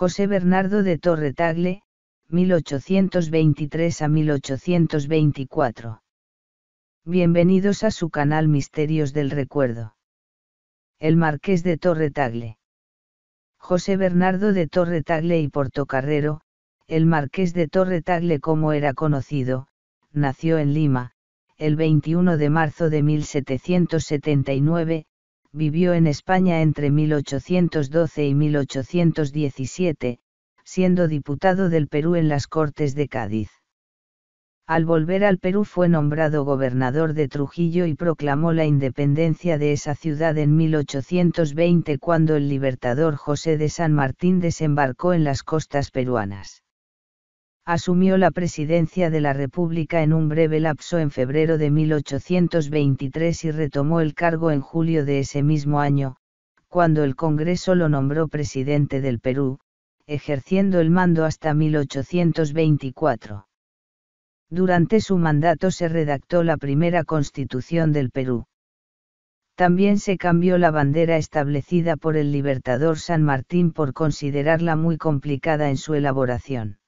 José Bernardo de Torretagle, 1823 a 1824. Bienvenidos a su canal Misterios del Recuerdo. El Marqués de Torretagle. José Bernardo de Torretagle y Portocarrero, el Marqués de Torretagle como era conocido, nació en Lima, el 21 de marzo de 1779, vivió en España entre 1812 y 1817, siendo diputado del Perú en las Cortes de Cádiz. Al volver al Perú fue nombrado gobernador de Trujillo y proclamó la independencia de esa ciudad en 1820 cuando el libertador José de San Martín desembarcó en las costas peruanas asumió la presidencia de la República en un breve lapso en febrero de 1823 y retomó el cargo en julio de ese mismo año, cuando el Congreso lo nombró presidente del Perú, ejerciendo el mando hasta 1824. Durante su mandato se redactó la primera constitución del Perú. También se cambió la bandera establecida por el libertador San Martín por considerarla muy complicada en su elaboración.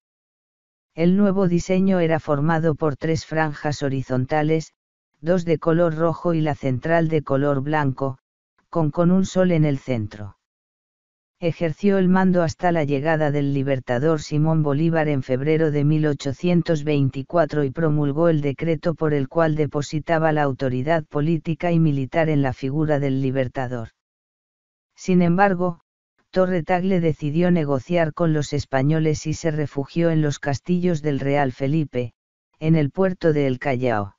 El nuevo diseño era formado por tres franjas horizontales, dos de color rojo y la central de color blanco, con un sol en el centro. Ejerció el mando hasta la llegada del libertador Simón Bolívar en febrero de 1824 y promulgó el decreto por el cual depositaba la autoridad política y militar en la figura del libertador. Sin embargo, Torre Tagle decidió negociar con los españoles y se refugió en los castillos del Real Felipe, en el puerto de El Callao.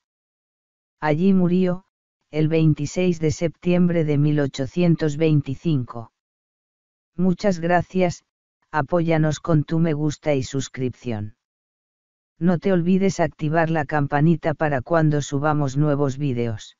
Allí murió, el 26 de septiembre de 1825. Muchas gracias, apóyanos con tu me gusta y suscripción. No te olvides activar la campanita para cuando subamos nuevos vídeos.